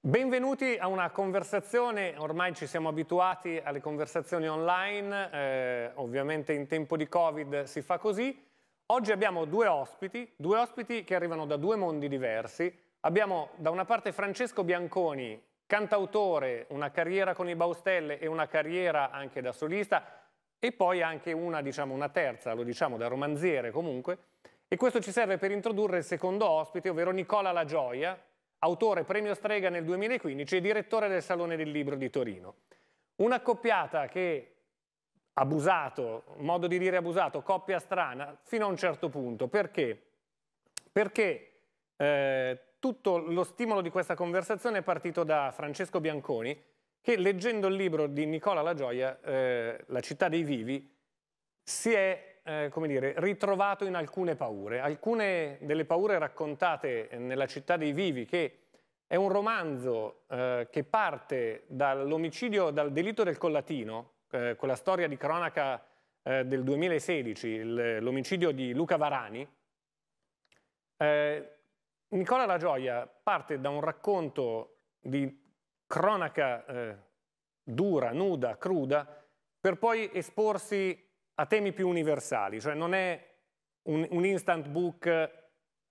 Benvenuti a una conversazione, ormai ci siamo abituati alle conversazioni online, eh, ovviamente in tempo di Covid si fa così. Oggi abbiamo due ospiti, due ospiti che arrivano da due mondi diversi. Abbiamo da una parte Francesco Bianconi, cantautore, una carriera con i Baustelle e una carriera anche da solista e poi anche una, diciamo, una terza, lo diciamo, da romanziere comunque, e questo ci serve per introdurre il secondo ospite, ovvero Nicola La Gioia, autore premio Strega nel 2015 e direttore del Salone del Libro di Torino. Una coppiata che abusato, modo di dire abusato, coppia strana, fino a un certo punto. Perché? Perché eh, tutto lo stimolo di questa conversazione è partito da Francesco Bianconi, che leggendo il libro di Nicola La Gioia, eh, La città dei vivi, si è eh, come dire, ritrovato in alcune paure. Alcune delle paure raccontate nella città dei vivi, che è un romanzo eh, che parte dall'omicidio, dal delitto del collatino, eh, quella storia di cronaca eh, del 2016, l'omicidio di Luca Varani. Eh, Nicola La Gioia parte da un racconto di cronaca dura, nuda, cruda, per poi esporsi a temi più universali, cioè non è un, un instant book,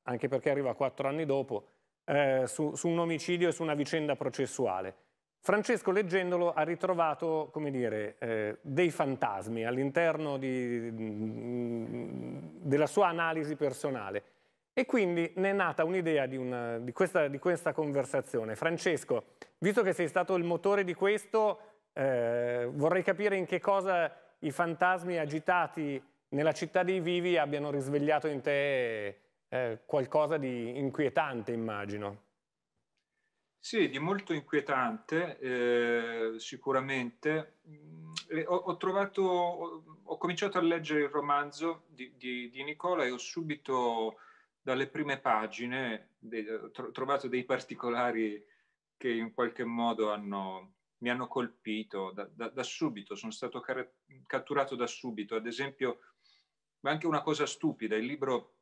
anche perché arriva quattro anni dopo, eh, su, su, un omicidio e su una vicenda processuale. Francesco leggendolo ha ritrovato, come dire, eh, dei fantasmi all'interno mm, della sua analisi personale. E quindi ne è nata un'idea di, di, di, questa, conversazione. Francesco, visto che sei stato il motore di questo, eh, vorrei capire in che cosa i fantasmi agitati nella città dei vivi abbiano risvegliato in te eh, qualcosa di inquietante, immagino. Sì, di molto inquietante, eh, sicuramente. Mm, ho, ho, trovato, ho, ho, cominciato a leggere il romanzo di, di, di Nicola e ho subito dalle prime pagine de, tro, trovato dei particolari che in qualche modo hanno, mi hanno colpito da, da, da subito, sono stato car- catturato da subito. Ad esempio, anche una cosa stupida, il libro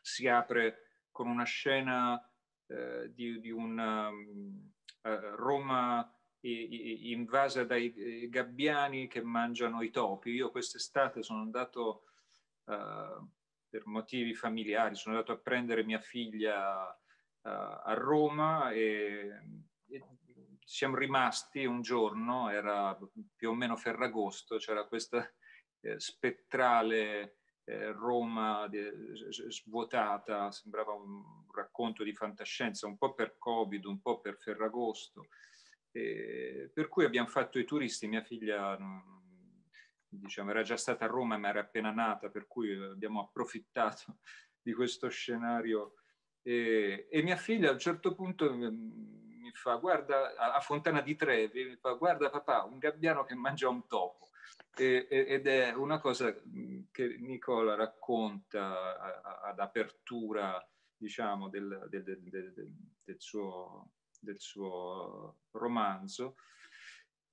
si apre con una scena eh, di, di una eh, Roma invasa dai eh, gabbiani che mangiano i topi. Io quest'estate sono andato eh, per motivi familiari, sono andato a prendere mia figlia eh, a Roma e siamo rimasti un giorno, era più o meno Ferragosto, c'era questa eh, spettrale eh, Roma de, svuotata, sembrava un racconto di fantascienza, un po' per Covid, un po' per Ferragosto. E, per cui abbiamo fatto i turisti, mia figlia diciamo, era già stata a Roma ma era appena nata, per cui abbiamo approfittato di questo scenario. E, e mia figlia a un certo punto mm, mi fa, guarda, a Fontana di Trevi, mi fa, guarda papà, un gabbiano che mangia un topo. E, ed è una cosa che Nicola racconta ad apertura, diciamo, del, del, del, del suo, suo, romanzo.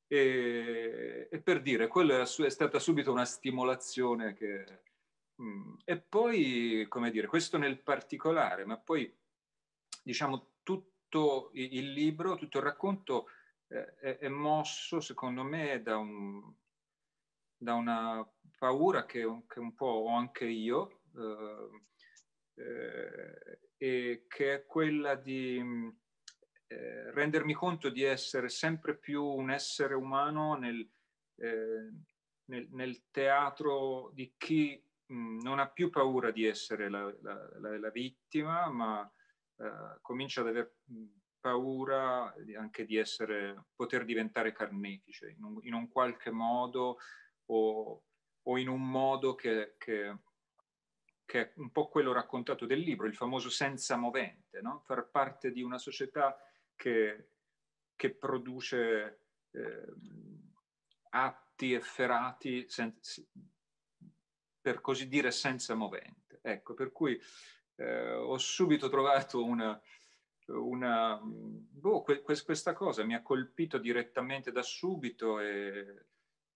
E, e, per dire, quella è stata subito una stimolazione che... E poi, come dire, questo nel particolare, ma poi diciamo tutto il libro, tutto il racconto eh, è, è mosso, secondo me, da, un, da una paura che un, che, un po' ho anche io, eh, eh, che è quella di eh, rendermi conto di essere sempre più un essere umano nel, eh, nel, nel teatro di chi mh, non ha più paura di essere la, la, la, la vittima, ma eh, comincia ad avere paura anche di essere, poter diventare carnefice in un, in un qualche modo o, o, in un modo che, che, che, è un po' quello raccontato del libro, il famoso senza movente, no? far parte di una società che, che produce eh, atti efferati, sen- per così dire, senza movente. Ecco, per cui eh, ho subito trovato una, una boh, que, questa cosa, mi ha colpito direttamente da subito e,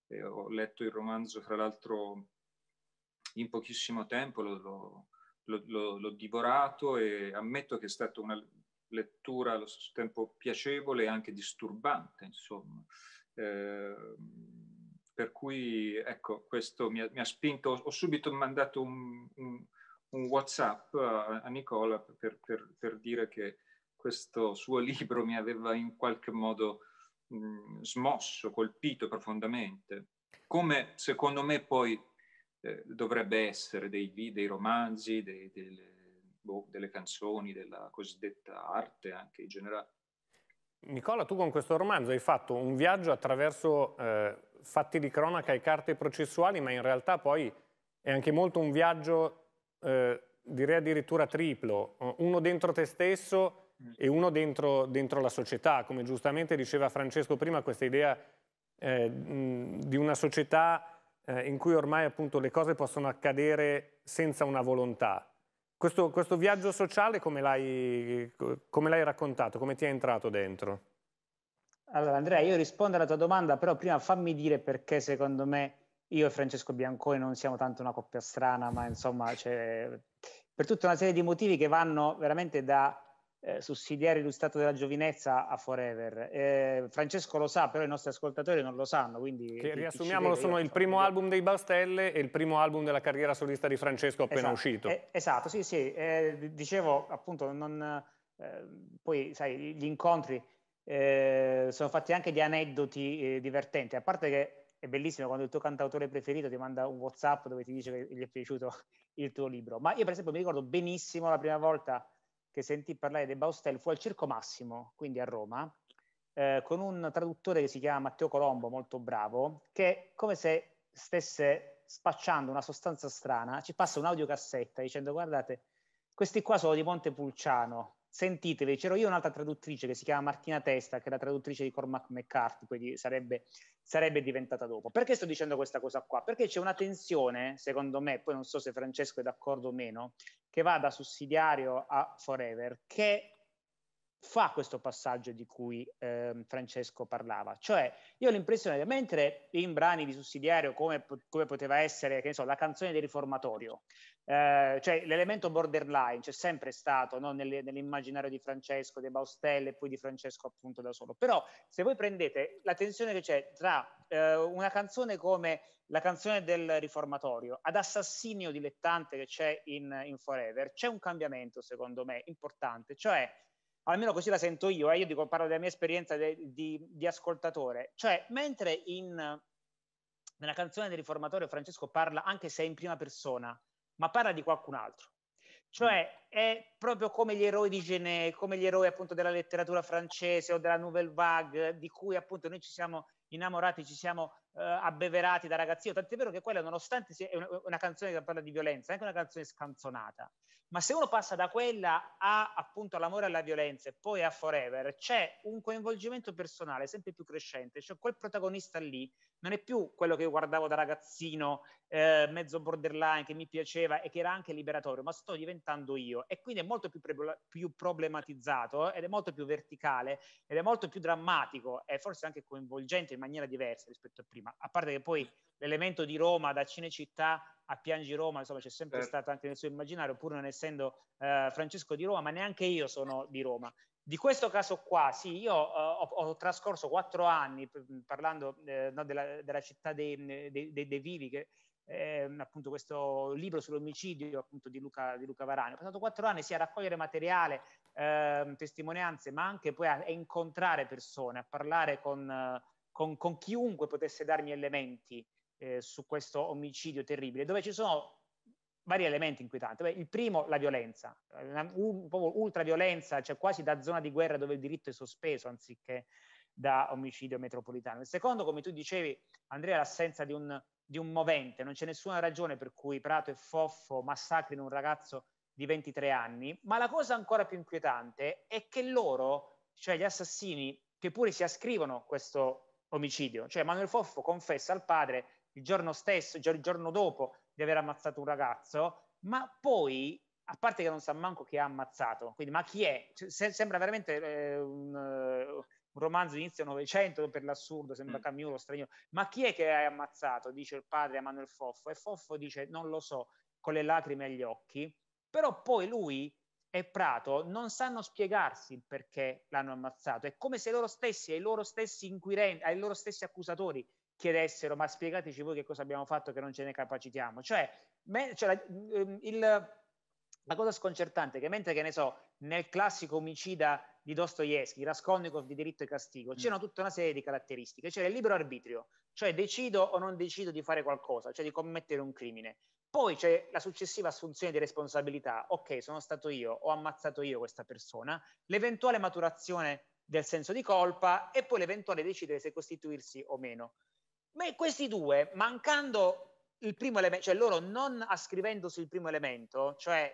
e ho letto il romanzo, fra l'altro, in pochissimo tempo, l'ho, l'ho, l'ho, l'ho divorato e ammetto che è stata una lettura allo stesso tempo piacevole e anche disturbante, insomma. Eh, per cui, ecco, questo mi ha, mi ha spinto, ho, subito mandato un, un un WhatsApp a, a Nicola per, per, per, dire che questo suo libro mi aveva in qualche modo mh, smosso, colpito profondamente. Come secondo me poi eh, dovrebbe essere dei, dei romanzi, dei, delle, boh, delle canzoni, della cosiddetta arte anche in generale. Nicola, tu con questo romanzo hai fatto un viaggio attraverso eh, fatti di cronaca e carte processuali, ma in realtà poi è anche molto un viaggio eh, direi addirittura triplo, eh, uno dentro te stesso mm. e uno dentro, dentro la società, come giustamente diceva Francesco prima, questa idea eh, di una società eh, in cui ormai appunto le cose possono accadere senza una volontà. Questo, questo viaggio sociale come l'hai, raccontato, come ti è entrato dentro? Allora Andrea, io rispondo alla tua domanda, però prima fammi dire perché secondo me io e Francesco Bianconi non siamo tanto una coppia strana, ma insomma, cioè, per tutta una serie di motivi che vanno veramente da eh, lo stato della giovinezza a forever. Eh, Francesco lo sa, però i nostri ascoltatori non lo sanno. Quindi che, riassumiamolo, sono il primo vedere. album dei Bastelle e il primo album della carriera solista di Francesco appena esatto, uscito. Eh, esatto, sì, sì. Eh, dicevo appunto, non, eh, poi sai, gli incontri eh, sono fatti anche di aneddoti divertenti, a parte che è bellissimo quando il tuo cantautore preferito ti manda un WhatsApp dove ti dice che gli è piaciuto il tuo libro. Ma io, per esempio, mi ricordo benissimo la prima volta che sentì parlare di Baustel fu al Circo Massimo, quindi a Roma, eh, con un traduttore che si chiama Matteo Colombo, molto bravo, che come se stesse spacciando una sostanza strana, ci passa un'audiocassetta dicendo guardate, questi qua sono di Monte Pulciano, sentitevi, c'ero io un'altra traduttrice che si chiama Martina Testa, che è la traduttrice di Cormac McCarthy, quindi sarebbe, sarebbe diventata dopo. Perché sto dicendo questa cosa qua? Perché c'è una tensione, secondo me, poi non so se Francesco è d'accordo o meno, che va da sussidiario a forever, che fa questo passaggio di cui eh, Francesco parlava. Cioè, io ho l'impressione che mentre in brani di sussidiario, come, come poteva essere, che so, la canzone del riformatorio, eh, cioè l'elemento borderline c'è sempre stato no? Nelle, nell'immaginario di Francesco, dei Baustelle e poi di Francesco appunto da solo. Però se voi prendete la tensione che c'è tra eh, una canzone come la canzone del riformatorio ad assassinio dilettante che c'è in, in Forever, c'è un cambiamento secondo me importante, cioè almeno così la sento io, eh, io dico, parlo della mia esperienza de, di, di, ascoltatore, cioè mentre in, nella canzone del riformatore Francesco parla, anche se è in prima persona, ma parla di qualcun altro, cioè mm. è proprio come gli eroi di Genet, come gli eroi appunto della letteratura francese o della Nouvelle Vague, di cui appunto noi ci siamo innamorati, ci siamo eh, abbeverati da ragazzino, tant'è vero che quella nonostante sia una, una canzone che parla di violenza, è anche una canzone scanzonata, ma se uno passa da quella a appunto all'amore alla violenza e poi a Forever, c'è un coinvolgimento personale sempre più crescente, cioè quel protagonista lì non è più quello che io guardavo da ragazzino, eh, mezzo borderline, che mi piaceva e che era anche liberatorio, ma sto diventando io e quindi è molto più, pre- più problematizzato eh, ed è molto più verticale ed è molto più drammatico e forse anche coinvolgente in maniera diversa rispetto a prima, a parte che poi l'elemento di Roma da Cinecittà a Piangi Roma, insomma c'è sempre certo. stato anche nel suo immaginario, pur non essendo eh, Francesco di Roma, ma neanche io sono di Roma. Di questo caso qua, sì, io eh, ho, ho, trascorso quattro anni parlando eh, no, della, della, città dei, dei, dei, dei vivi, che è ehm, appunto questo libro sull'omicidio appunto di Luca, di Luca Varani. Ho passato quattro anni sia a raccogliere materiale, ehm, testimonianze, ma anche poi a, a, incontrare persone, a parlare con, con, con chiunque potesse darmi elementi eh, su questo omicidio terribile, dove ci sono vari elementi inquietanti. Beh, il primo, la violenza, una, un, proprio ultraviolenza, cioè quasi da zona di guerra dove il diritto è sospeso anziché da omicidio metropolitano. Il secondo, come tu dicevi, Andrea, l'assenza di un, di un movente, non c'è nessuna ragione per cui Prato e Foffo massacrino un ragazzo di 23 anni, ma la cosa ancora più inquietante è che loro, cioè gli assassini, che pure si ascrivono questo omicidio, cioè Manuel Foffo confessa al padre il giorno stesso, il giorno dopo di aver ammazzato un ragazzo, ma poi, a parte che non sa manco chi ha ammazzato, quindi ma chi è? Cioè, se, sembra veramente eh, un, eh, un, romanzo inizio Novecento, per l'assurdo, sembra mm. Camus lo straniero, ma chi è che hai ammazzato? Dice il padre a Manuel Foffo, e Foffo dice non lo so, con le lacrime agli occhi, però poi lui e Prato non sanno spiegarsi il perché l'hanno ammazzato. È come se loro stessi, ai loro stessi inquirenti, ai loro stessi accusatori, chiedessero ma spiegateci voi che cosa abbiamo fatto che non ce ne capacitiamo. Cioè, me, cioè la, ehm, il, la, cosa sconcertante è che mentre che ne so, nel classico omicida di Dostoevsky, Raskolnikov di diritto e castigo, mm. c'erano tutta una serie di caratteristiche, c'era il libero arbitrio, cioè decido o non decido di fare qualcosa, cioè di commettere un crimine. Poi c'è la successiva assunzione di responsabilità, ok, sono stato io, ho ammazzato io questa persona, l'eventuale maturazione del senso di colpa e poi l'eventuale decidere se costituirsi o meno. Ma questi due, mancando il primo elemento, cioè loro non ascrivendosi il primo elemento, cioè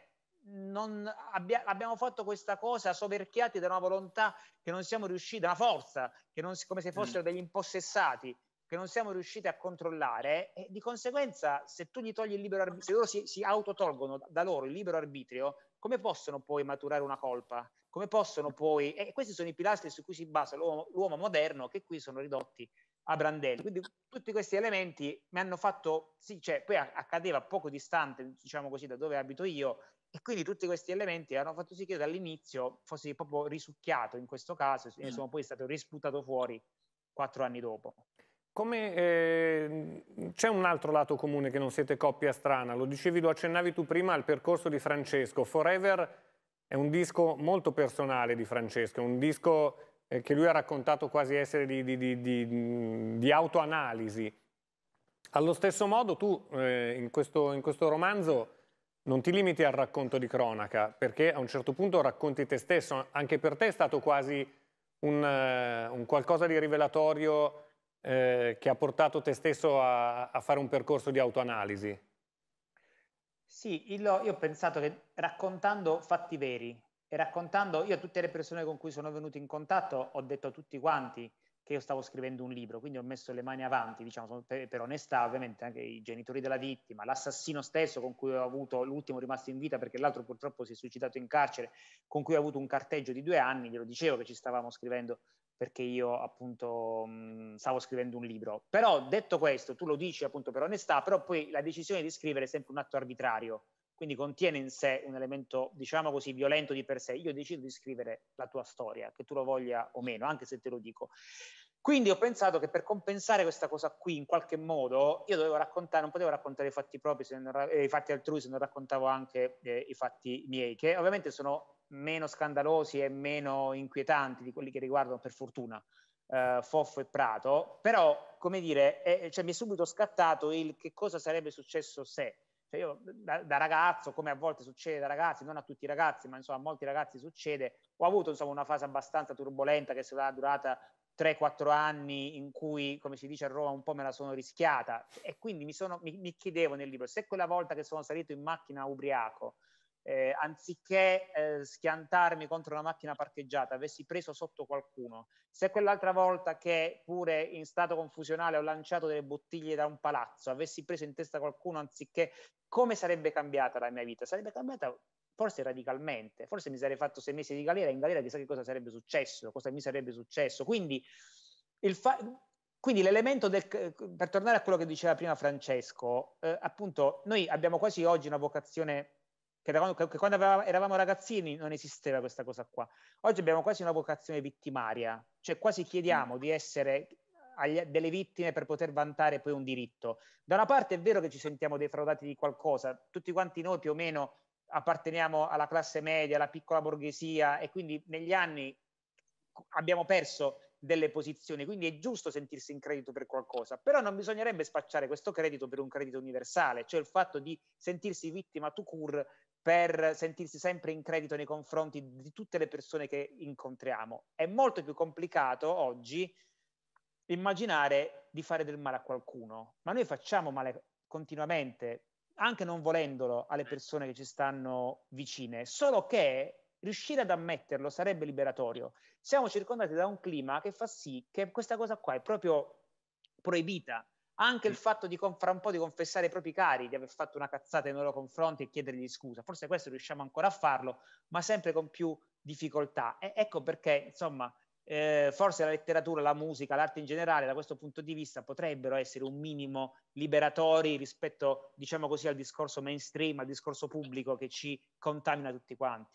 abbia, abbiamo fatto questa cosa soverchiati da una volontà che non siamo riusciti, da una forza, non, come se mm. fossero degli impossessati, che non siamo riusciti a controllare e di conseguenza se tu gli togli il libero arbitrio, se loro si, si autotolgono da loro il libero arbitrio, come possono poi maturare una colpa? Come possono poi... E questi sono i pilastri su cui si basa l'uomo, l'uomo moderno che qui sono ridotti a brandelli. Quindi tutti questi elementi mi hanno fatto, sì, cioè poi accadeva poco distante, diciamo così, da dove abito io, e quindi tutti questi elementi hanno fatto sì che dall'inizio fossi proprio risucchiato in questo caso, mm. sono poi stato risputato fuori quattro anni dopo. Come eh, c'è un altro lato comune che non siete coppia strana, lo dicevi, lo accennavi tu prima al percorso di Francesco. Forever è un disco molto personale di Francesco, è un disco eh, che lui ha raccontato quasi essere di, di, di, di autoanalisi. Allo stesso modo tu eh, in, questo, in questo romanzo non ti limiti al racconto di cronaca, perché a un certo punto racconti te stesso, anche per te è stato quasi un, eh, un qualcosa di rivelatorio eh, che ha portato te stesso a, a, fare un percorso di autoanalisi. Sì, io ho pensato che raccontando fatti veri, e raccontando, io a tutte le persone con cui sono venuto in contatto ho detto a tutti quanti che io stavo scrivendo un libro, quindi ho messo le mani avanti, diciamo, per, per onestà ovviamente anche i genitori della vittima, l'assassino stesso con cui ho avuto, l'ultimo rimasto in vita perché l'altro purtroppo si è suicidato in carcere, con cui ho avuto un carteggio di due anni, glielo dicevo che ci stavamo scrivendo perché io appunto mh, stavo scrivendo un libro. Però detto questo, tu lo dici appunto per onestà, però poi la decisione di scrivere è sempre un atto arbitrario, quindi contiene in sé un elemento, diciamo così, violento di per sé. Io decido di scrivere la tua storia, che tu lo voglia o meno, anche se te lo dico. Quindi ho pensato che per compensare questa cosa qui, in qualche modo, io dovevo raccontare, non potevo raccontare i fatti propri, non, eh, i fatti altrui, se non raccontavo anche eh, i fatti miei, che ovviamente sono meno scandalosi e meno inquietanti di quelli che riguardano, per fortuna, eh, Foffo e Prato, però, come dire, eh, eh, cioè, mi è subito scattato il che cosa sarebbe successo se cioè io da, da, ragazzo, come a volte succede da ragazzi, non a tutti i ragazzi, ma insomma a molti ragazzi succede, ho avuto insomma una fase abbastanza turbolenta che sarà durata 3-4 anni in cui, come si dice a Roma, un po' me la sono rischiata e quindi mi, sono, mi, mi chiedevo nel libro se quella volta che sono salito in macchina ubriaco eh, anziché eh, schiantarmi contro una macchina parcheggiata, avessi preso sotto qualcuno, se quell'altra volta che pure in stato confusionale ho lanciato delle bottiglie da un palazzo, avessi preso in testa qualcuno anziché, come sarebbe cambiata la mia vita? Sarebbe cambiata forse radicalmente, forse mi sarei fatto sei mesi di galera, in galera chissà che cosa sarebbe successo, cosa mi sarebbe successo. Quindi, fa- quindi l'elemento del, per tornare a quello che diceva prima Francesco, eh, appunto noi abbiamo quasi oggi una vocazione che, quando, che quando eravamo ragazzini non esisteva questa cosa qua. Oggi abbiamo quasi una vocazione vittimaria, cioè quasi chiediamo mm. di essere agli, delle vittime per poter vantare poi un diritto. Da una parte è vero che ci sentiamo defraudati di qualcosa, tutti quanti noi più o meno apparteniamo alla classe media, alla piccola borghesia e quindi negli anni abbiamo perso delle posizioni, quindi è giusto sentirsi in credito per qualcosa, però non bisognerebbe spacciare questo credito per un credito universale, cioè il fatto di sentirsi vittima tu cur per sentirsi sempre in credito nei confronti di tutte le persone che incontriamo. È molto più complicato oggi immaginare di fare del male a qualcuno, ma noi facciamo male continuamente, anche non volendolo, alle eh. persone che ci stanno vicine, solo che riuscire ad ammetterlo sarebbe liberatorio. Siamo circondati da un clima che fa sì che questa cosa qua è proprio proibita anche il fatto di fra un po' di confessare ai propri cari di aver fatto una cazzata nei loro confronti e chiedergli scusa, forse questo riusciamo ancora a farlo, ma sempre con più difficoltà. E ecco perché, insomma, eh, forse la letteratura, la musica, l'arte in generale, da questo punto di vista, potrebbero essere un minimo liberatori rispetto, diciamo così, al discorso mainstream, al discorso pubblico che ci contamina tutti quanti.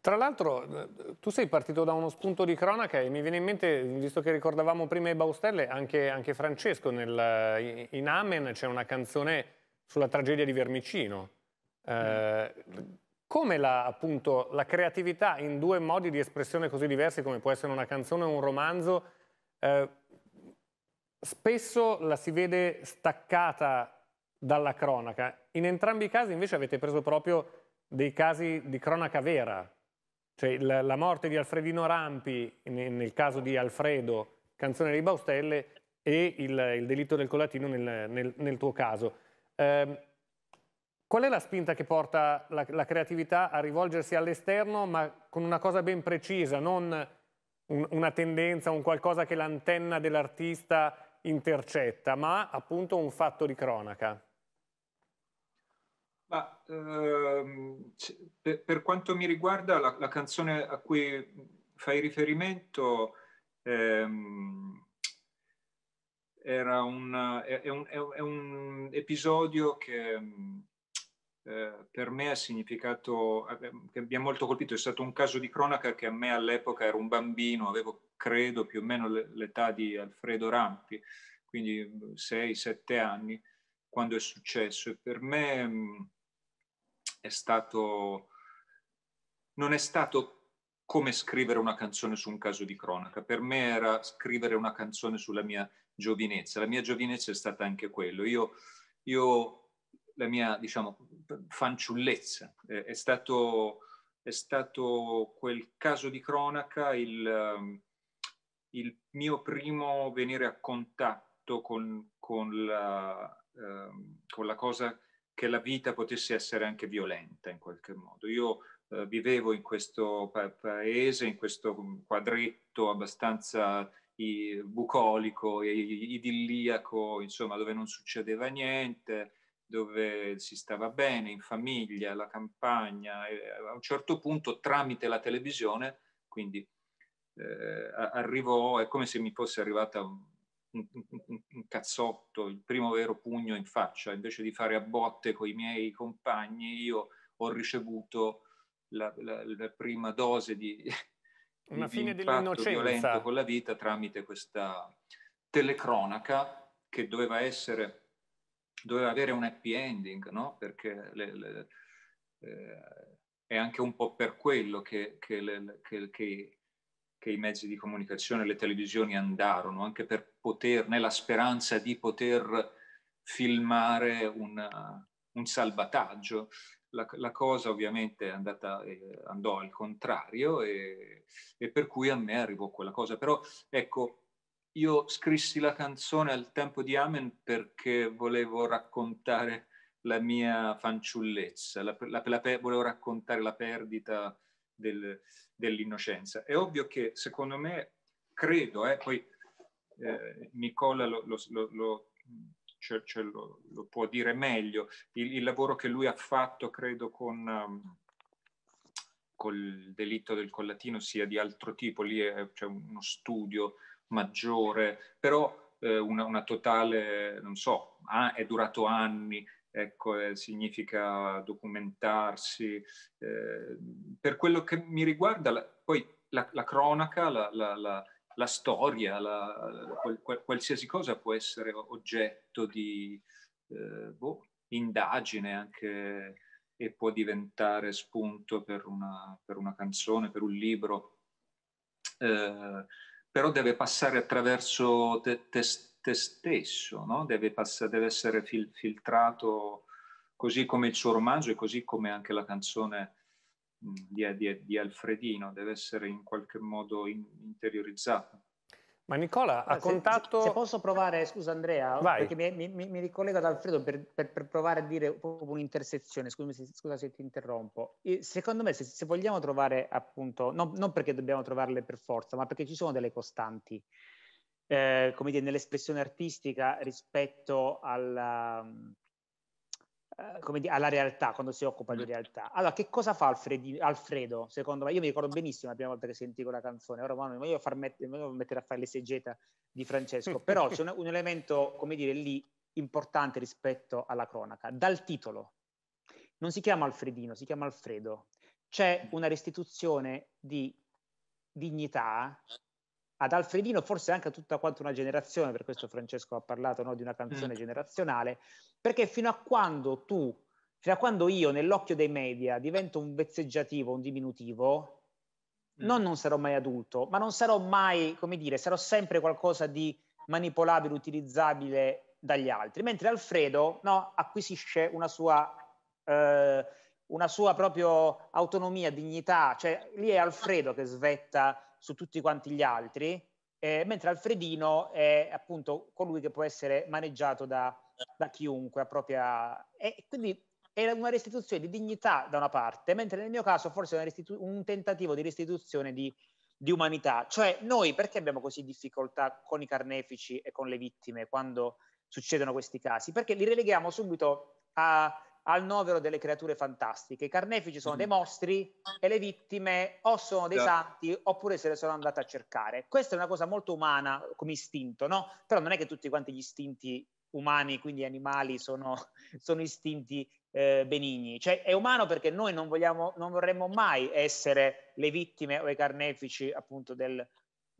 Tra l'altro eh, tu sei partito da uno spunto di cronaca e mi viene in mente, visto che ricordavamo prima i Baustelle, anche, anche Francesco nel, eh, in Amen c'è una canzone sulla tragedia di Vermicino. Eh, come la, appunto, la, creatività in due modi di espressione così diversi come può essere una canzone o un romanzo, eh, spesso la si vede staccata dalla cronaca. In entrambi i casi invece avete preso proprio dei casi di cronaca vera. Cioè, la, la, morte di Alfredino Rampi, nel, nel, caso di Alfredo, canzone di Baustelle, e il, il delitto del colatino nel, nel, nel tuo caso. Eh, qual è la spinta che porta la, la creatività a rivolgersi all'esterno, ma con una cosa ben precisa, non un, una tendenza, un qualcosa che l'antenna dell'artista intercetta, ma appunto un fatto di cronaca? Ma, ehm, per, per, quanto mi riguarda, la, la, canzone a cui fai riferimento ehm, una, è, è, un, è, è, un, episodio che eh, per me ha significato, eh, che mi ha molto colpito, è stato un caso di cronaca che a me all'epoca ero un bambino, avevo credo più o meno l'età di Alfredo Rampi, quindi 6-7 anni quando è successo e per me mm, è stato, non è stato come scrivere una canzone su un caso di cronaca. Per me era scrivere una canzone sulla mia giovinezza. La mia giovinezza è stata anche quello. Io, io la mia, diciamo, fanciullezza eh, è, stato, è, stato, quel caso di cronaca il, il mio primo venire a contatto con, con, la, eh, con la cosa che la vita potesse essere anche violenta in qualche modo. Io eh, vivevo in questo pa- paese, in questo mm, quadretto abbastanza i, bucolico, i, idilliaco, insomma, dove non succedeva niente, dove si stava bene, in famiglia, la campagna. a un certo punto, tramite la televisione, quindi eh, arrivò, è come se mi fosse arrivata un, un cazzotto, il primo vero pugno in faccia, invece di fare a botte con i miei compagni, io ho ricevuto la, la, la prima dose di, Una di fine impatto violento con la vita tramite questa telecronaca che doveva essere doveva avere un happy ending, no? Perché le, le, eh, è anche un po' per quello che, che, le, che, che che i mezzi di comunicazione, le televisioni andarono, anche per poter, nella speranza di poter filmare una, un salvataggio. La, la, cosa ovviamente è andata, eh, andò al contrario e, e, per cui a me arrivò quella cosa. Però ecco, io scrissi la canzone al tempo di Amen perché volevo raccontare la mia fanciullezza, la, la, volevo raccontare la perdita del, dell'innocenza. È ovvio che, secondo me, credo, eh, poi eh, Nicola lo, lo, lo, cioè, cioè lo, può dire meglio, il, il, lavoro che lui ha fatto, credo, con... Um, col delitto del collatino sia di altro tipo, lì c'è cioè, uno studio maggiore, però eh, una, una, totale, non so, ah, è durato anni, ecco, eh, significa documentarsi. Eh, per quello che mi riguarda, la, poi la, la cronaca, la, la storia, qual, qualsiasi cosa può essere oggetto di eh, boh, indagine anche e può diventare spunto per una, per una canzone, per un libro. Eh, però deve passare attraverso te, te, l'utente stesso, no? deve, passare, deve, essere fil- filtrato così come il suo romanzo e così come anche la canzone di, di, di Alfredino, deve essere in qualche modo in, interiorizzato. Ma Nicola ha contato... Se posso provare, scusa Andrea, Vai. perché mi, mi, mi ricollego ad Alfredo per, per, per, provare a dire un'intersezione, Scusami, se, scusa se ti interrompo. Secondo me se, se vogliamo trovare appunto, non, non, perché dobbiamo trovarle per forza, ma perché ci sono delle costanti eh, come dire, nell'espressione artistica rispetto alla, eh, dire, alla, realtà, quando si occupa di realtà. Allora, che cosa fa Alfredi, Alfredo, secondo me? Io mi ricordo benissimo la prima volta che sentivo la canzone, ora non voglio, far met- voglio mettere a fare l'esegeta di Francesco, però c'è un, un elemento, come dire, lì importante rispetto alla cronaca, dal titolo. Non si chiama Alfredino, si chiama Alfredo. C'è mm. una restituzione di dignità ad Alfredino, forse anche a tutta quanto una generazione, per questo Francesco ha parlato no, di una canzone mm. generazionale, perché fino a quando tu, fino a quando io nell'occhio dei media divento un vezzeggiativo, un diminutivo, mm. non, non sarò mai adulto, ma non sarò mai, come dire, sarò sempre qualcosa di manipolabile, utilizzabile dagli altri, mentre Alfredo no, acquisisce una sua... Eh, una sua proprio autonomia, dignità, cioè lì è Alfredo che svetta su tutti quanti gli altri, eh, mentre Alfredino è appunto colui che può essere maneggiato da, da chiunque a propria... E quindi è una restituzione di dignità da una parte, mentre nel mio caso forse è restitu- un tentativo di restituzione di, di, umanità. Cioè noi perché abbiamo così difficoltà con i carnefici e con le vittime quando succedono questi casi? Perché li releghiamo subito a al novero delle creature fantastiche. I carnefici sono dei mhm. mostri e le vittime o sono dei santi oppure se le sono andate a cercare. Questa è una cosa molto umana come istinto, no? Però non è che tutti quanti gli istinti umani, quindi animali, sono, sono istinti eh, benigni. Cioè è umano perché noi non, vogliamo, non vorremmo mai essere le vittime o i carnefici appunto del,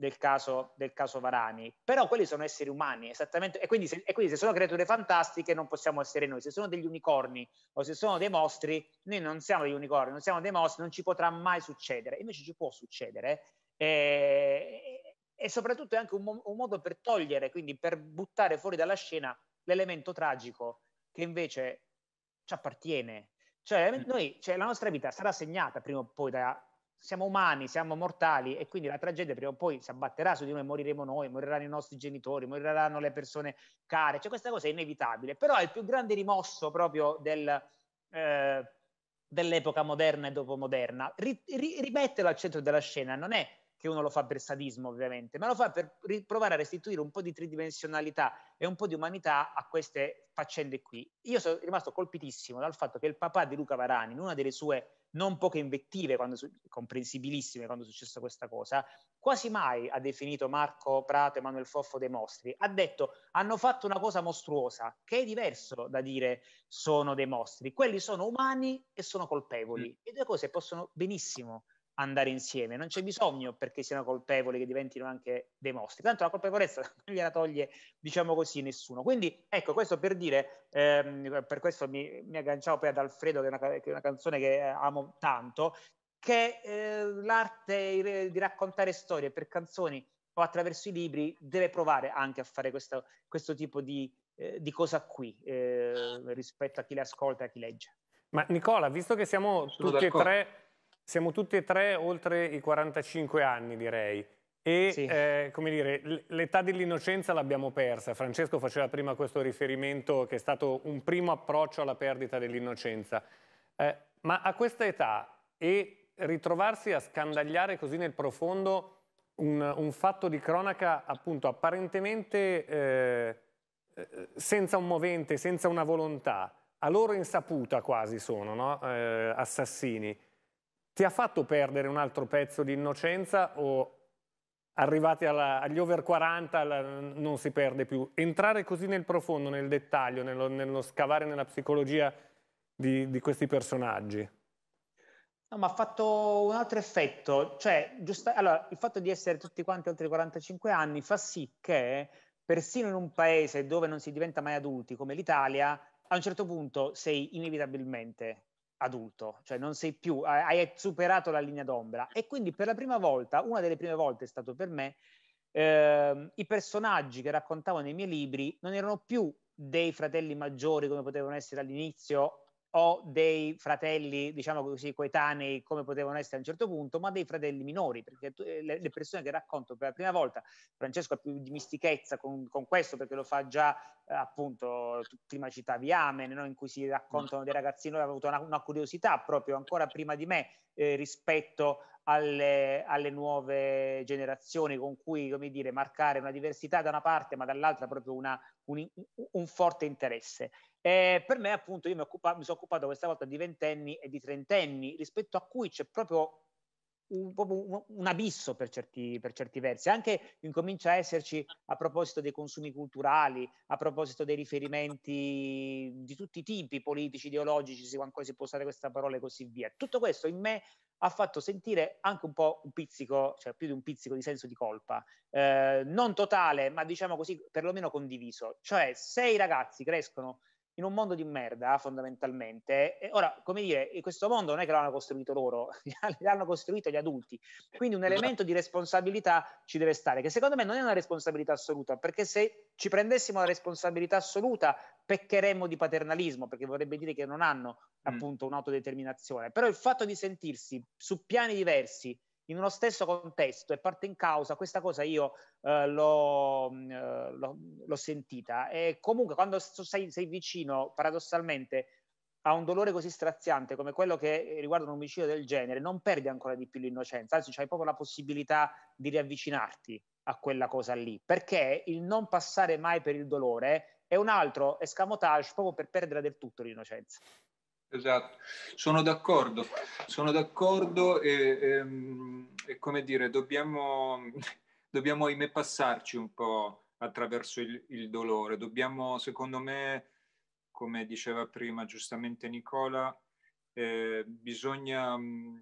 del caso, del caso, Varani, però quelli sono esseri umani, esattamente, e quindi, se, e quindi, se, sono creature fantastiche non possiamo essere noi, se sono degli unicorni o se sono dei mostri, noi non siamo degli unicorni, non siamo dei mostri, non ci potrà mai succedere, invece ci può succedere eh, e, e soprattutto è anche un, un modo per togliere, quindi per buttare fuori dalla scena l'elemento tragico che invece ci appartiene. Cioè, mm. noi, cioè la nostra vita sarà segnata prima o poi da, siamo umani, siamo mortali e quindi la tragedia prima o poi si abbatterà su di noi, moriremo noi, moriranno i nostri genitori, moriranno le persone care, cioè questa cosa è inevitabile, però è il più grande rimosso proprio del, eh, dell'epoca moderna e dopomoderna. Ri, ri, rimetterlo al centro della scena non è che uno lo fa per sadismo ovviamente, ma lo fa per provare a restituire un po' di tridimensionalità e un po' di umanità a queste faccende qui. Io sono rimasto colpitissimo dal fatto che il papà di Luca Varani, in una delle sue non poche invettive, quando, comprensibilissime quando è successa questa cosa, quasi mai ha definito Marco Prato e Manuel Foffo dei mostri. Ha detto hanno fatto una cosa mostruosa, che è diverso da dire sono dei mostri. Quelli sono umani e sono colpevoli. Mm. E due cose possono benissimo andare insieme, non c'è bisogno perché siano colpevoli che diventino anche dei mostri, tanto la colpevolezza non gliela toglie, diciamo così, nessuno. Quindi ecco, questo per dire, ehm, per questo mi, mi, agganciavo poi ad Alfredo, che è una, che è una canzone che eh, amo tanto, che eh, l'arte di raccontare storie per canzoni o attraverso i libri deve provare anche a fare questo, questo tipo di, eh, di, cosa qui eh, rispetto a chi le ascolta e a chi legge. Ma Nicola, visto che siamo Sono tutti e tre siamo tutti e tre oltre i 45 anni, direi. E sì. eh, come dire, l'età dell'innocenza l'abbiamo persa. Francesco faceva prima questo riferimento che è stato un primo approccio alla perdita dell'innocenza. Eh, ma a questa età e ritrovarsi a scandagliare così nel profondo un, un fatto di cronaca appunto apparentemente eh, eh senza un movente, senza una volontà, a loro insaputa quasi sono no? Eh, assassini. Ti ha fatto perdere un altro pezzo di innocenza o arrivati alla, agli over 40 la, non si perde più? Entrare così nel profondo, nel dettaglio, nello, nello scavare nella psicologia di, di questi personaggi? No, ma ha fatto un altro effetto, cioè giusta, allora, il fatto di essere tutti quanti oltre i 45 anni fa sì che persino in un paese dove non si diventa mai adulti come l'Italia, a un certo punto sei inevitabilmente adulto, cioè non sei più, hai superato la linea d'ombra. E quindi per la prima volta, una delle prime volte è stato per me, eh, i personaggi che raccontavo nei miei libri non erano più dei fratelli maggiori come potevano essere all'inizio o dei fratelli, diciamo così, coetanei, come potevano essere a un certo punto, ma dei fratelli minori, perché eh, le persone che racconto per la prima volta, Francesco ha più dimistichezza con, con questo, perché lo fa già eh, appunto, prima citavi Amen, no? in cui si raccontano dei ragazzini, lui ha avuto una, una, curiosità proprio ancora prima di me eh, rispetto alle, alle, nuove generazioni con cui come dire, marcare una diversità da una parte ma dall'altra proprio una, un, un, forte interesse. Eh, per me, appunto, io mi, occupa- mi, sono occupato questa volta di ventenni e di trentenni, rispetto a cui c'è proprio un, proprio un, un abisso per certi, per certi, versi. Anche incomincia a esserci a proposito dei consumi culturali, a proposito dei riferimenti di tutti i tipi, politici, ideologici, se ancora si può usare questa parola e così via. Tutto questo in me ha fatto sentire anche un po' un pizzico, cioè più di un pizzico di senso di colpa, eh, non totale, ma diciamo così, perlomeno condiviso. Cioè, se i ragazzi crescono in un mondo di merda fondamentalmente. E ora, come dire, questo mondo non è che l'hanno costruito loro, l'hanno costruito gli adulti. Quindi un elemento di responsabilità ci deve stare, che secondo me non è una responsabilità assoluta, perché se ci prendessimo la responsabilità assoluta peccheremmo di paternalismo, perché vorrebbe dire che non hanno mm. appunto un'autodeterminazione. Però il fatto di sentirsi su piani diversi in uno stesso contesto e parte in causa, questa cosa io eh, l'ho, mm, eh, l'ho, l'ho, sentita. E comunque quando sei, sei, vicino, paradossalmente, a un dolore così straziante come quello che riguarda un omicidio del genere, non perdi ancora di più l'innocenza, anzi c'hai proprio la possibilità di riavvicinarti a quella cosa lì, perché il non passare mai per il dolore è un altro escamotage proprio per perdere del tutto l'innocenza. Esatto, sono d'accordo, sono d'accordo e, e, ehm, e come dire, dobbiamo, dobbiamo ahimè passarci un po' attraverso il, il, dolore, dobbiamo secondo me, come diceva prima giustamente Nicola, eh, bisogna mh, mm,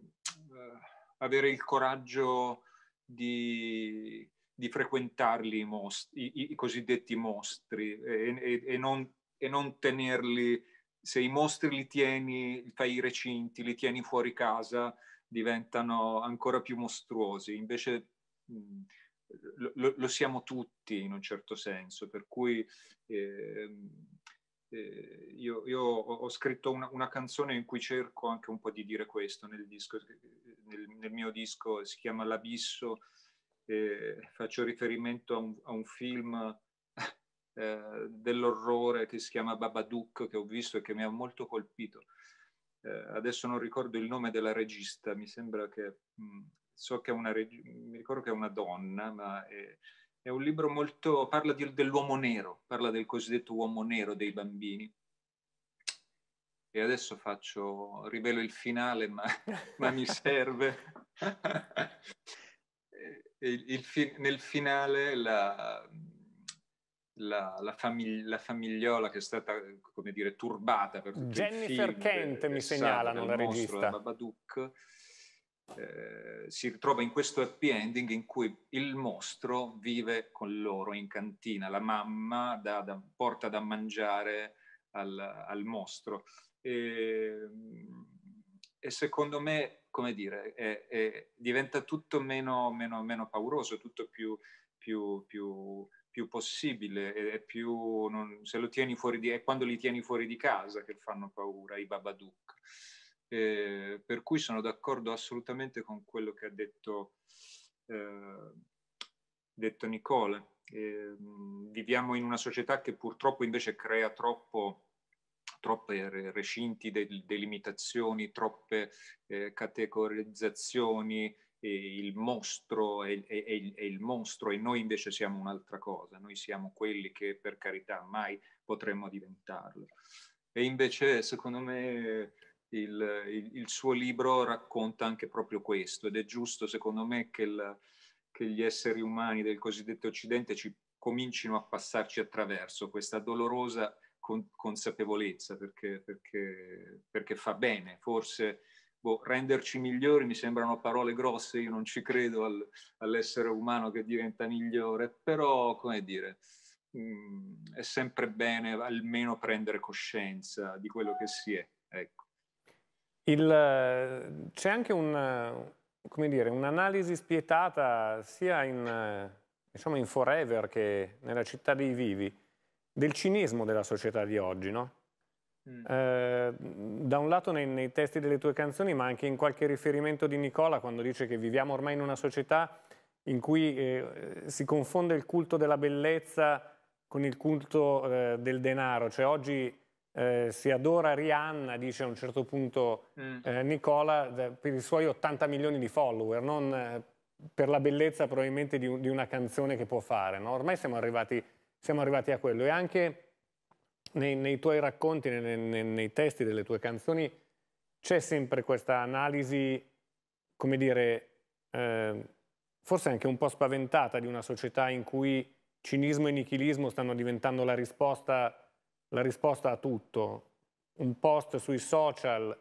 eh, avere il coraggio di, di frequentarli i, mostri, i, i, cosiddetti mostri e, e non, non tenerli se i mostri li tieni, fai i recinti, li tieni fuori casa, diventano ancora più mostruosi. Invece lo, lo, siamo tutti in un certo senso, per cui eh, eh, io, io, ho scritto una, una, canzone in cui cerco anche un po' di dire questo nel, disco, nel, nel mio disco, si chiama L'Abisso, eh, faccio riferimento a un, a un film eh, dell'orrore che si chiama Babadook, che ho visto e che mi ha molto colpito. Eh, adesso non ricordo il nome della regista, mi sembra che... Mh, mm, so che è una, reg- mi ricordo che è una donna, ma è, è un libro molto... parla di, dell'uomo nero, parla del cosiddetto uomo nero dei bambini. E adesso faccio, rivelo il finale, ma, ma mi serve. il, il fi- nel finale la, la, la, famig- la, famigliola che è stata, come dire, turbata per tutto Jennifer il film, Kent eh, eh, esatto, del, mi segnalano la regista. Babadook, eh, si ritrova in questo happy ending in cui il mostro vive con loro in cantina, la mamma da, da, porta da mangiare al, al mostro. E, ehm, e, secondo me, come dire, è, è, diventa tutto meno, meno, meno pauroso, tutto più, più, più possibile, è più non, se lo tieni fuori di, è quando li tieni fuori di casa che fanno paura i Babadook. Eh, per cui sono d'accordo assolutamente con quello che ha detto, eh, detto Nicola. Eh, viviamo in una società che purtroppo invece crea troppo troppe recinti, del, delimitazioni, troppe eh, categorizzazioni, il mostro è, è, è, il mostro e noi invece siamo un'altra cosa, noi siamo quelli che per carità mai potremmo diventarlo. E invece secondo me il, il, il suo libro racconta anche proprio questo ed è giusto secondo me che, il, che gli esseri umani del cosiddetto Occidente ci comincino a passarci attraverso questa dolorosa consapevolezza perché, perché, perché fa bene, forse boh, renderci migliori mi sembrano parole grosse, io non ci credo al, all'essere umano che diventa migliore, però come dire, mh, mm, è sempre bene almeno prendere coscienza di quello che si è. Ecco. Il, c'è anche un, dire, un'analisi spietata sia in, diciamo in Forever che nella città dei vivi del cinismo della società di oggi, no? Mm. Eh, da un lato nei, nei, testi delle tue canzoni, ma anche in qualche riferimento di Nicola, quando dice che viviamo ormai in una società in cui eh, eh si confonde il culto della bellezza con il culto eh, del denaro. Cioè oggi eh, si adora Rihanna, dice a un certo punto mm. Nicola, per i suoi 80 milioni di follower, non per la bellezza probabilmente di, di una canzone che può fare. No? Ormai siamo arrivati, siamo arrivati a quello. E anche nei, nei tuoi racconti, nei, nei, nei testi delle tue canzoni, c'è sempre questa analisi, come dire, eh, forse anche un po' spaventata di una società in cui cinismo e nichilismo stanno diventando la risposta, la risposta a tutto. Un post sui social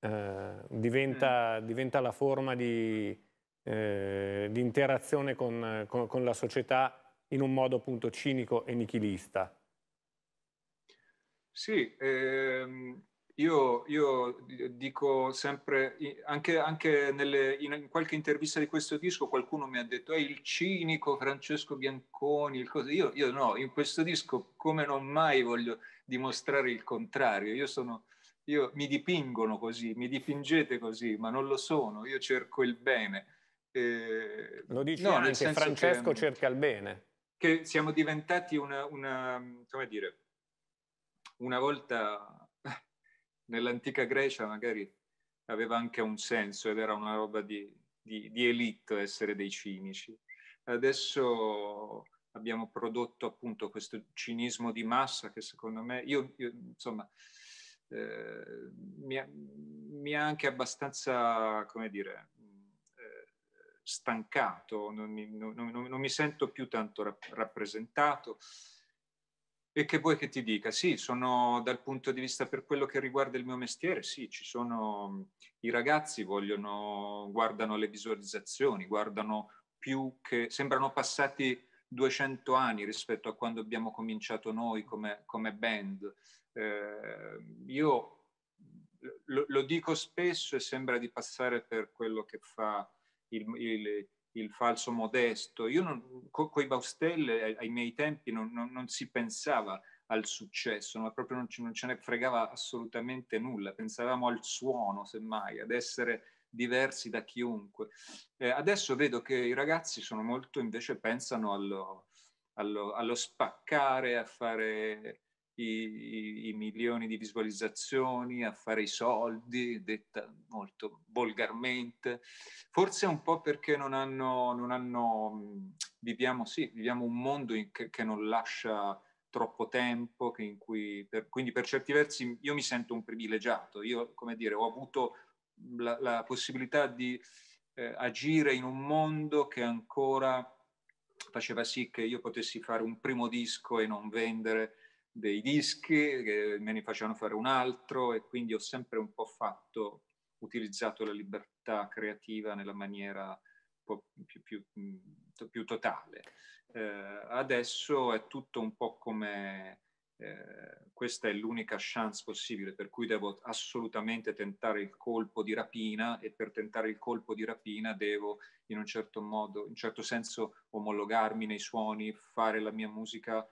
eh, diventa, mm. diventa, la forma di, eh, di interazione con, con, con la società in un modo appunto cinico e nichilista. Sì, ehm, io, io, dico sempre, anche, anche nelle, in qualche intervista di questo disco qualcuno mi ha detto è eh, il cinico Francesco Bianconi, il cosa. Io, io no, in questo disco come non mai voglio dimostrare il contrario, io sono... Io, mi dipingono così, mi dipingete così, ma non lo sono, io cerco il bene. Eh, lo dici no, anche, Francesco che, ehm, cerca il bene. Che siamo diventati una, una come dire, una volta nell'antica Grecia magari aveva anche un senso ed era una roba di, di, di elite essere dei cinici. Adesso abbiamo prodotto appunto questo cinismo di massa che secondo me, io, io insomma, eh, mi, ha, mi, ha, anche abbastanza, come dire, eh, stancato, non mi, non, non, non mi, sento più tanto rap- rappresentato. E che vuoi che ti dica? Sì, sono dal punto di vista per quello che riguarda il mio mestiere, sì, ci sono i ragazzi vogliono, guardano le visualizzazioni, guardano più che, sembrano passati 200 anni rispetto a quando abbiamo cominciato noi come, come band. Eh, io lo, lo, dico spesso e sembra di passare per quello che fa il, il il falso modesto. Io non, co, coi Baustelle ai, ai miei tempi non, non, non, si pensava al successo, ma proprio non, non ce ne fregava assolutamente nulla, pensavamo al suono semmai, ad essere diversi da chiunque. Eh, adesso vedo che i ragazzi sono molto invece pensano allo, allo, allo spaccare, a fare i, i, milioni di visualizzazioni, a fare i soldi, detta molto volgarmente, forse un po' perché non hanno, non hanno viviamo, sì, viviamo un mondo che, che, non lascia troppo tempo, in cui per, quindi per certi versi io mi sento un privilegiato, io come dire ho avuto la, la possibilità di eh, agire in un mondo che ancora faceva sì che io potessi fare un primo disco e non vendere dei dischi, che me ne facevano fare un altro e quindi ho sempre un po' fatto, utilizzato la libertà creativa nella maniera un po' più, più, più totale. Eh, adesso è tutto un po' come eh, questa è l'unica chance possibile, per cui devo assolutamente tentare il colpo di rapina e per tentare il colpo di rapina devo in un certo modo, in un certo senso, omologarmi nei suoni, fare la mia musica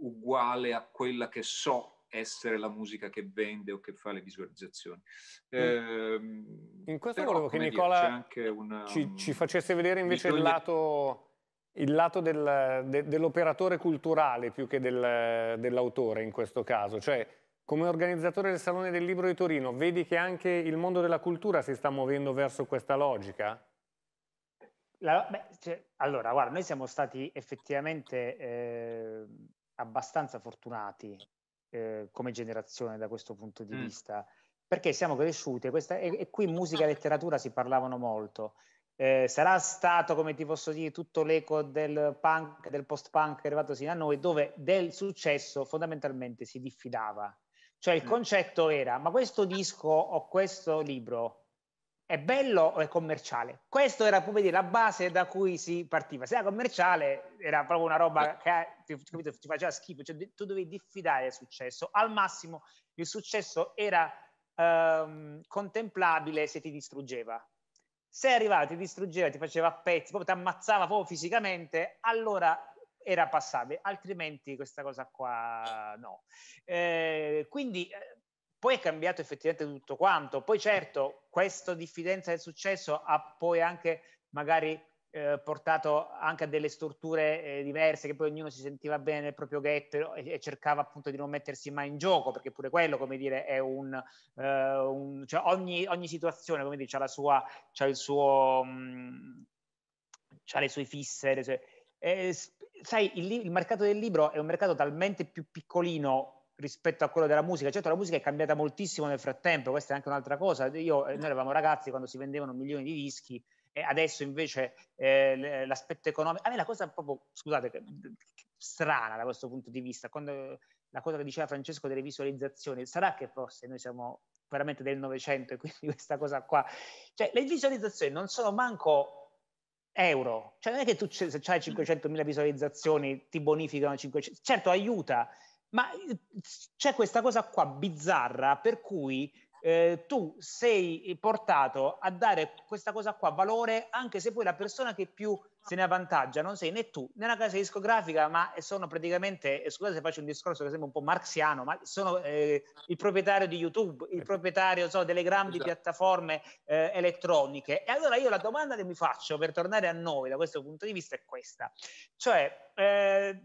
uguale a quella che so essere la musica che vende o che fa le visualizzazioni. Eh, in questo volevo che Nicola dire, una, ci, um, ci, facesse vedere invece bisogna... il lato, il lato del, de, dell'operatore culturale più che del, dell'autore in questo caso, cioè come organizzatore del Salone del Libro di Torino, vedi che anche il mondo della cultura si sta muovendo verso questa logica? La, beh, cioè, allora, guarda, noi siamo stati effettivamente eh, abbastanza fortunati eh, come generazione da questo punto di mm. vista, perché siamo cresciuti questa, e, e, qui musica e ah. letteratura si parlavano molto. Eh, sarà stato, come ti posso dire, tutto l'eco del punk, del post-punk arrivato sino a noi, dove del successo fondamentalmente si diffidava. Cioè il mm. concetto era, ma questo disco o questo libro è bello o è commerciale? Questo era come dire la base da cui si partiva. Se era commerciale era proprio una roba che ti, capito, ti faceva schifo, cioè, tu dovevi diffidare del successo. Al massimo il successo era ehm, contemplabile se ti distruggeva. Se arrivava, ti distruggeva, ti faceva a pezzi, proprio ti ammazzava proprio fisicamente, allora era passabile, altrimenti questa cosa qua no. Eh, quindi eh, poi è cambiato effettivamente tutto quanto. Poi certo, questa diffidenza del successo ha poi anche magari eh, portato anche a delle strutture eh, diverse che poi ognuno si sentiva bene nel proprio ghetto e, e, cercava appunto di non mettersi mai in gioco perché pure quello come dire è un, eh, un cioè ogni, ogni, situazione come dire ha la sua ha il suo mh, mm, c'ha le sue fisse le sue, eh, sai il, il mercato del libro è un mercato talmente più piccolino rispetto a quello della musica. Certo, la musica è cambiata moltissimo nel frattempo, questa è anche un'altra cosa. Io, noi eh. eravamo ragazzi quando si vendevano milioni di dischi e adesso invece eh, l'aspetto economico... A me la cosa proprio, scusate, strana da questo punto di vista, quando la cosa che diceva Francesco delle visualizzazioni, sarà che forse noi siamo veramente del Novecento e quindi questa cosa qua... Cioè, le visualizzazioni non sono manco euro. Cioè non è che tu se hai 500.000 mm. visualizzazioni ti bonificano 500. Certo aiuta, ma eh, c'è questa cosa qua bizzarra per cui eh, tu sei portato a dare questa cosa qua valore anche se poi la persona che più se ne avvantaggia non sei né tu né la casa discografica, ma sono praticamente, eh, scusate se faccio un discorso che sembra un po' marxiano, ma sono eh, il proprietario di YouTube, il proprietario so, delle grandi esatto. piattaforme eh, elettroniche. E allora io la domanda che mi faccio per tornare a noi da questo punto di vista è questa, cioè eh,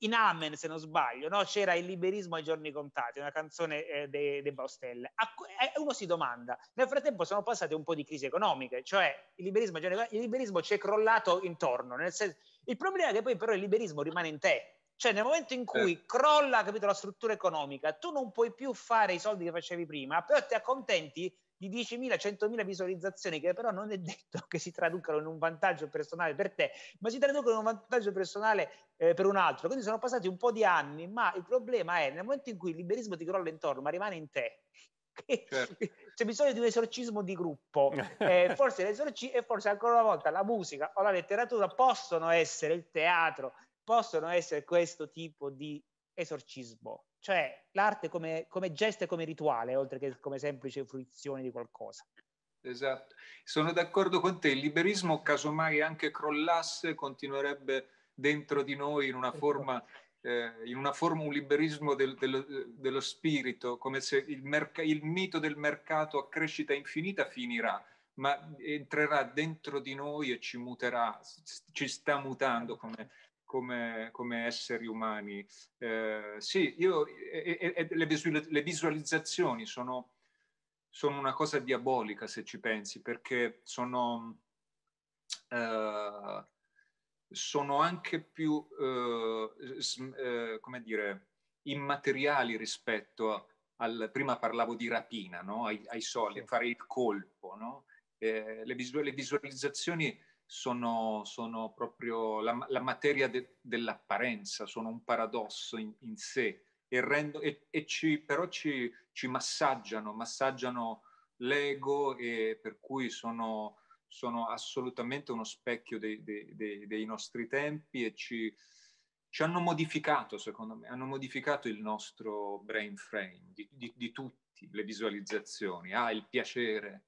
in Amen se non sbaglio no? c'era il liberismo ai giorni contati, una canzone eh, dei, dei Baustelle. A, eh, uno si domanda, nel frattempo sono passate un po' di crisi economiche, cioè il liberismo, il liberismo ci crollato tutto intorno. Senso, il problema è che poi però il liberismo rimane in te. Cioè nel momento in cui eh. crolla capito, la struttura economica, tu non puoi più fare i soldi che facevi prima, però ti accontenti di 10.000, 100.000 visualizzazioni che però non è detto che si traducano in un vantaggio personale per te, ma si traducono in un vantaggio personale eh, per un altro. Quindi sono passati un po' di anni, ma il problema è nel momento in cui il liberismo ti crolla intorno, ma rimane in te, Certo. C'è bisogno di un esorcismo di gruppo. Eh, forse l'esorcismo e forse ancora una volta la musica o la letteratura possono essere il teatro, possono essere questo tipo di esorcismo. Cioè l'arte come, come gesto e come rituale, oltre che come semplice fruizione di qualcosa. Esatto, sono d'accordo con te. Il liberismo, casomai anche crollasse, continuerebbe dentro di noi in una ecco. forma eh, in una forma, un liberismo del, del, dello spirito, come se il, merc- il mito del mercato a crescita infinita finirà, ma entrerà dentro di noi e ci muterà, ci sta mutando come, come, come, esseri umani. Eh, sì, io, e, e, le, visualizzazioni sono, sono, una cosa diabolica se ci pensi, perché sono... Eh, sono anche più, eh, eh, come dire, immateriali rispetto al... Prima parlavo di rapina, no? ai, ai soldi, fare il colpo, no? eh, le, visual, le, visualizzazioni sono, sono proprio la, la materia de, dell'apparenza, sono un paradosso in, in sé, e, rendo, e, e ci, però ci, ci massaggiano, massaggiano l'ego e per cui sono sono assolutamente uno specchio dei, dei, dei, dei nostri tempi e ci, ci, hanno modificato, secondo me, hanno modificato il nostro brain frame di, di, di tutti le visualizzazioni. Ah, il piacere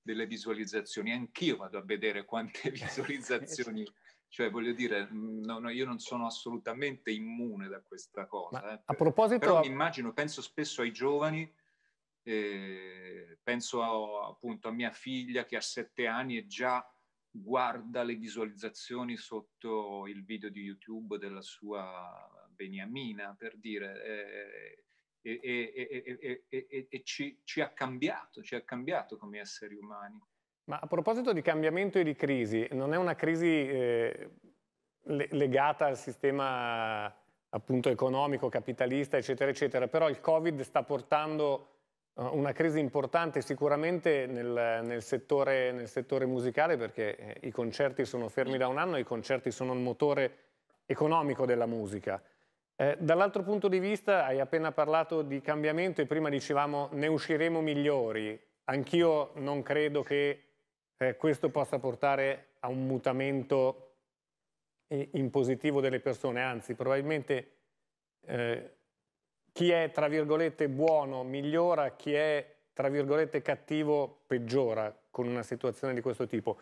delle visualizzazioni. Anch'io vado a vedere quante visualizzazioni cioè voglio dire, no, no, io non sono assolutamente immune da questa cosa. Eh. A proposito... Però mi immagino, penso spesso ai giovani eh, penso a, appunto a mia figlia che ha sette anni e già guarda le visualizzazioni sotto il video di YouTube della sua Beniamina, per dire, eh, e, e, e, e ci, ci, ha cambiato, ci ha cambiato come esseri umani. Ma a proposito di cambiamento e di crisi, non è una crisi eh, legata al sistema appunto economico, capitalista, eccetera, eccetera, però il Covid sta portando eh, una crisi importante sicuramente nel, nel, settore, nel, settore, musicale perché eh, i concerti sono fermi da un anno, i concerti sono il motore economico della musica. Eh, dall'altro punto di vista hai appena parlato di cambiamento e prima dicevamo ne usciremo migliori. Anch'io non credo che eh, questo possa portare a un mutamento eh, in positivo delle persone, anzi probabilmente... Eh, chi è, tra virgolette, buono migliora, chi è, tra virgolette, cattivo peggiora con una situazione di questo tipo.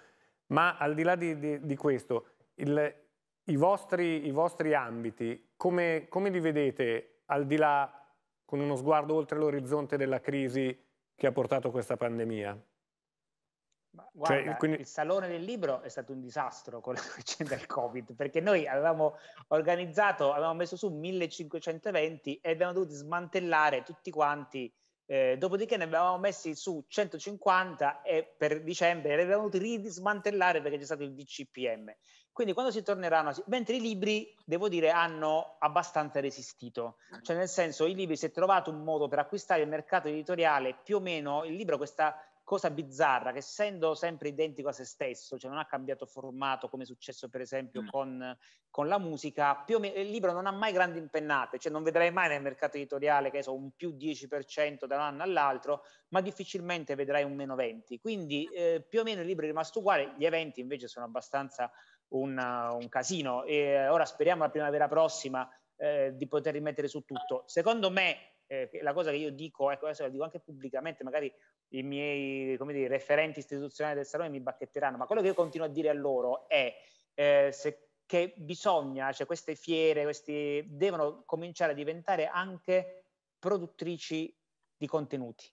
Ma al di là di, di, di questo, il, i, vostri, i, vostri, ambiti, come, come li vedete al di là, con uno sguardo oltre l'orizzonte della crisi che ha portato questa pandemia? Cioè, guarda, cioè, quindi... il salone del libro è stato un disastro con la vicenda del Covid, perché noi avevamo organizzato, avevamo messo su 1500 eventi e abbiamo dovuto smantellare tutti quanti, eh, dopodiché ne avevamo messi su 150 e per dicembre li abbiamo dovuti ridismantellare perché c'è stato il DCPM. Quindi quando si torneranno, mentre i libri, devo dire, hanno abbastanza resistito, cioè nel senso i libri si è trovato un modo per acquistare il mercato editoriale, più o meno il libro questa cosa bizzarra che essendo sempre identico a se stesso, cioè non ha cambiato formato come è successo per esempio mm. con, con, la musica, più o meno, il libro non ha mai grandi impennate, cioè non vedrai mai nel mercato editoriale che so un più 10% da un anno all'altro, ma difficilmente vedrai un meno 20. Quindi eh, più o meno il libro è rimasto uguale, gli eventi invece sono abbastanza un, un casino e ora speriamo la primavera prossima eh, di poter rimettere su tutto. Secondo me eh, la cosa che io dico, ecco adesso la dico anche pubblicamente, magari i miei dire, referenti istituzionali del Salone mi bacchetteranno, ma quello che io continuo a dire a loro è eh, se, che bisogna, cioè queste fiere, questi, devono cominciare a diventare anche produttrici di contenuti.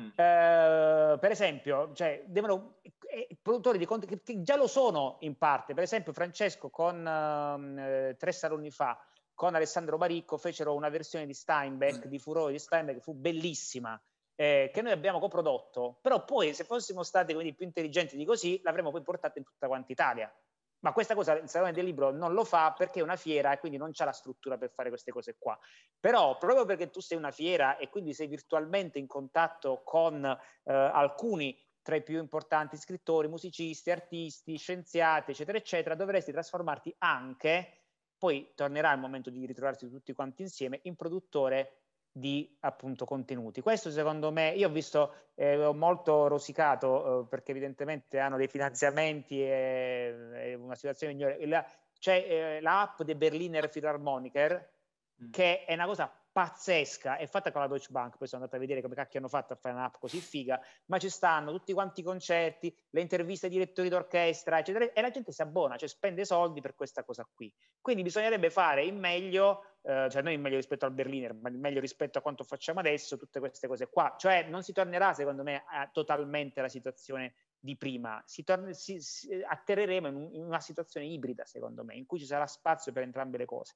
Mm. Eh, per esempio, cioè, devono, eh, produttori di contenuti che, già lo sono in parte, per esempio Francesco con ehm, eh, tre saloni fa con Alessandro Baricco fecero una versione di Steinbeck, mm. di Furore di Steinbeck, che fu bellissima, eh, che noi abbiamo coprodotto, però poi se fossimo stati quindi, più intelligenti di così, l'avremmo poi portata in tutta quanta Italia. Ma questa cosa il Salone del Libro non lo fa perché è una fiera e quindi non c'è la struttura per fare queste cose qua. Però proprio perché tu sei una fiera e quindi sei virtualmente in contatto con eh, alcuni tra i più importanti scrittori, musicisti, artisti, scienziati, eccetera, eccetera, dovresti trasformarti anche poi tornerà il momento di ritrovarsi tutti quanti insieme in produttore di appunto contenuti. Questo secondo me, io ho visto, eh, ho molto rosicato eh, perché evidentemente hanno dei finanziamenti e, e una situazione migliore. Cioè, eh, la, c'è eh, l'app dei Berliner Philharmoniker mm. che è una cosa pazzesca, è fatta con la Deutsche Bank, poi sono andata a vedere come cacchio hanno fatto a fare un'app così figa, ma ci stanno tutti quanti i concerti, le interviste ai direttori d'orchestra, eccetera, e la gente si abbona, cioè spende soldi per questa cosa qui. Quindi bisognerebbe fare in meglio, eh, cioè non in meglio rispetto al Berliner, ma in meglio rispetto a quanto facciamo adesso, tutte queste cose qua. Cioè non si tornerà, secondo me, a, totalmente alla situazione di prima, si torna, si, si, atterreremo in, un, in una situazione ibrida, secondo me, in cui ci sarà spazio per entrambe le cose.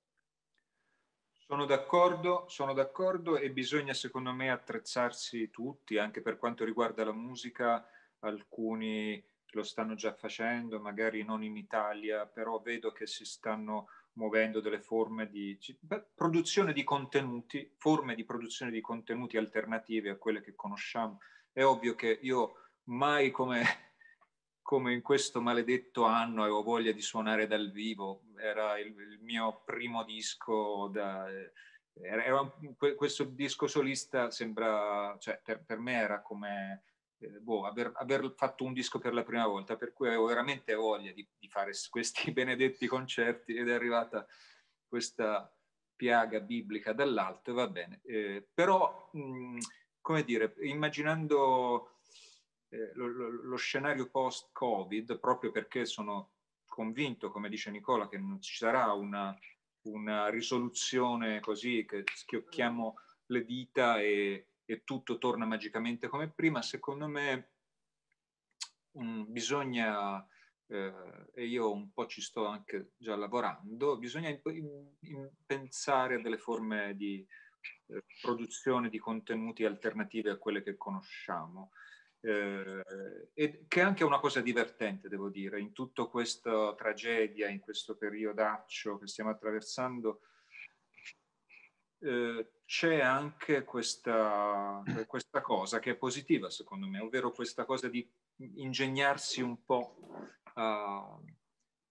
Sono d'accordo, sono d'accordo e bisogna secondo me attrezzarsi tutti, anche per quanto riguarda la musica, alcuni lo stanno già facendo, magari non in Italia, però vedo che si stanno muovendo delle forme di beh, produzione di contenuti, forme di produzione di contenuti alternative a quelle che conosciamo. È ovvio che io mai come come in questo maledetto anno avevo voglia di suonare dal vivo, era il, il mio primo disco da... Era, era, questo disco solista sembra, cioè, per, per me era come eh, boh, aver, aver, fatto un disco per la prima volta, per cui avevo veramente voglia di, di fare questi benedetti concerti ed è arrivata questa piaga biblica dall'alto, va bene. Eh, però, mh, come dire, immaginando eh, lo, lo, scenario post-Covid, proprio perché sono convinto, come dice Nicola, che non ci sarà una, una risoluzione così che schiocchiamo le dita e, e tutto torna magicamente come prima, secondo me um, bisogna, eh, e io un po' ci sto anche già lavorando, bisogna in, in pensare a delle forme di eh, produzione di contenuti alternative a quelle che conosciamo eh, e che è anche una cosa divertente, devo dire, in tutta questa tragedia, in questo periodaccio che stiamo attraversando, eh, c'è anche questa, mm. questa, cosa che è positiva, secondo me, ovvero questa cosa di ingegnarsi un po' a,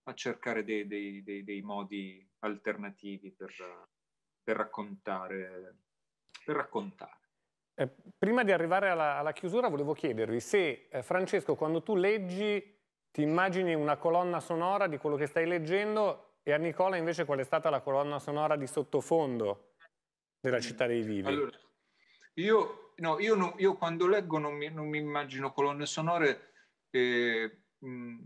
a cercare dei, dei, dei, dei, modi alternativi per, per raccontare. Per raccontare. Eh, prima di arrivare alla, alla, chiusura volevo chiedervi se, eh, Francesco, quando tu leggi ti immagini una colonna sonora di quello che stai leggendo e a Nicola invece qual è stata la colonna sonora di sottofondo della mm. città dei vivi? Allora, io, no, io, non, io quando leggo non mi, non mi immagino colonne sonore, eh, mh, mm,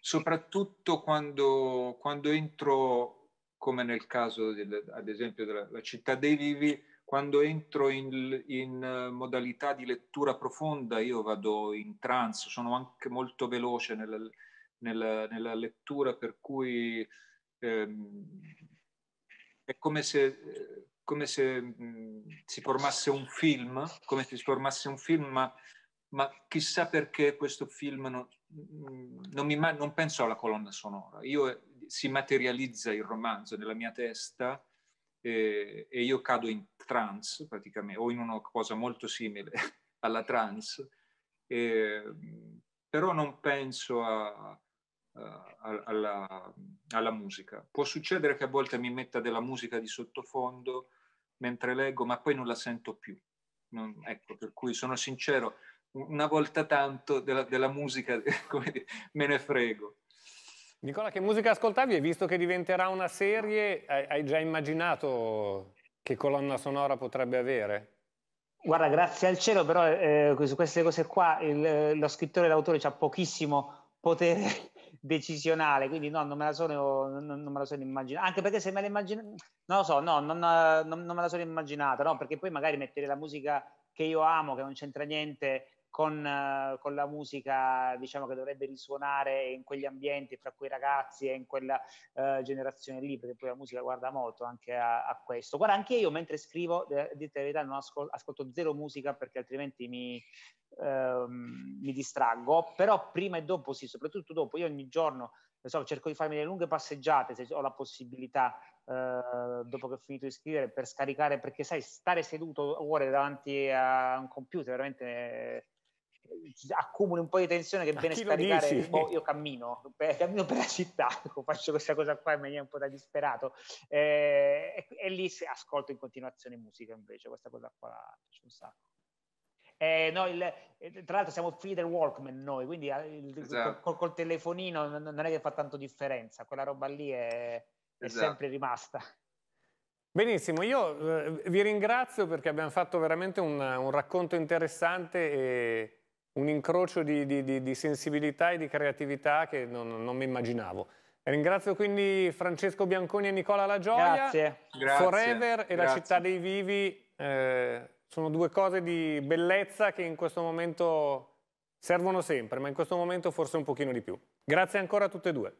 soprattutto quando, quando, entro, come nel caso del, ad esempio della città dei vivi, quando entro in, in eh, modalità di lettura profonda io vado in trance, sono anche molto veloce nella, nella, nella lettura, per cui ehm, è come se, come se mh, mm, si formasse un film, come se si formasse un film, ma, ma chissà perché questo film non, mm, non, mi, non penso alla colonna sonora. Io, si materializza il romanzo nella mia testa eh, e io cado in trance praticamente, o in una cosa molto simile alla trance, eh, però non penso a, a, alla, alla, musica. Può succedere che a volte mi metta della musica di sottofondo mentre leggo, ma poi non la sento più. Non, ecco, per cui sono sincero, una volta tanto della, della musica dire, me ne frego. Nicola, che musica ascoltavi? Hai visto che diventerà una serie? Hai già immaginato che colonna sonora potrebbe avere? Guarda, grazie al cielo, però eh, su queste cose qua il, lo scrittore e l'autore ha pochissimo potere decisionale, quindi no, non me la sono, non, non me la sono immaginata. Anche perché se me la immaginata, non lo so, no, non, non, non me la sono immaginata, no? perché poi magari mettere la musica che io amo, che non c'entra niente con, eh, con, la musica diciamo che dovrebbe risuonare in quegli ambienti, fra quei ragazzi e in quella uh, generazione lì, perché poi la musica guarda molto anche a, a questo. Guarda, anche io mentre scrivo, eh, dite la verità, non ascol- ascolto zero musica perché altrimenti mi, ehm, mi distraggo, però prima e dopo sì, soprattutto dopo, io ogni giorno so, cerco di farmi delle lunghe passeggiate se ho la possibilità eh, dopo che ho finito di scrivere per scaricare perché sai stare seduto ore davanti a un computer veramente accumuli un po' di tensione che è bene scaricare boh, io cammino cammino per la città faccio questa cosa qua in maniera un po' da disperato eh, e, e, lì ascolto in continuazione musica invece questa cosa qua la un sacco eh, no, il, eh, tra l'altro siamo figli del Walkman noi, quindi ah, il, esatto. col, col, telefonino non, è che fa tanto differenza, quella roba lì è, è esatto. sempre rimasta. Benissimo, io eh, vi ringrazio perché abbiamo fatto veramente un, un racconto interessante e, un incrocio di, di, di, sensibilità e di creatività che non, non mi immaginavo. Ringrazio quindi Francesco Bianconi e Nicola La Gioia. Grazie. Forever Grazie. e la città dei vivi eh, sono due cose di bellezza che in questo momento servono sempre, ma in questo momento forse un pochino di più. Grazie ancora a tutte e due.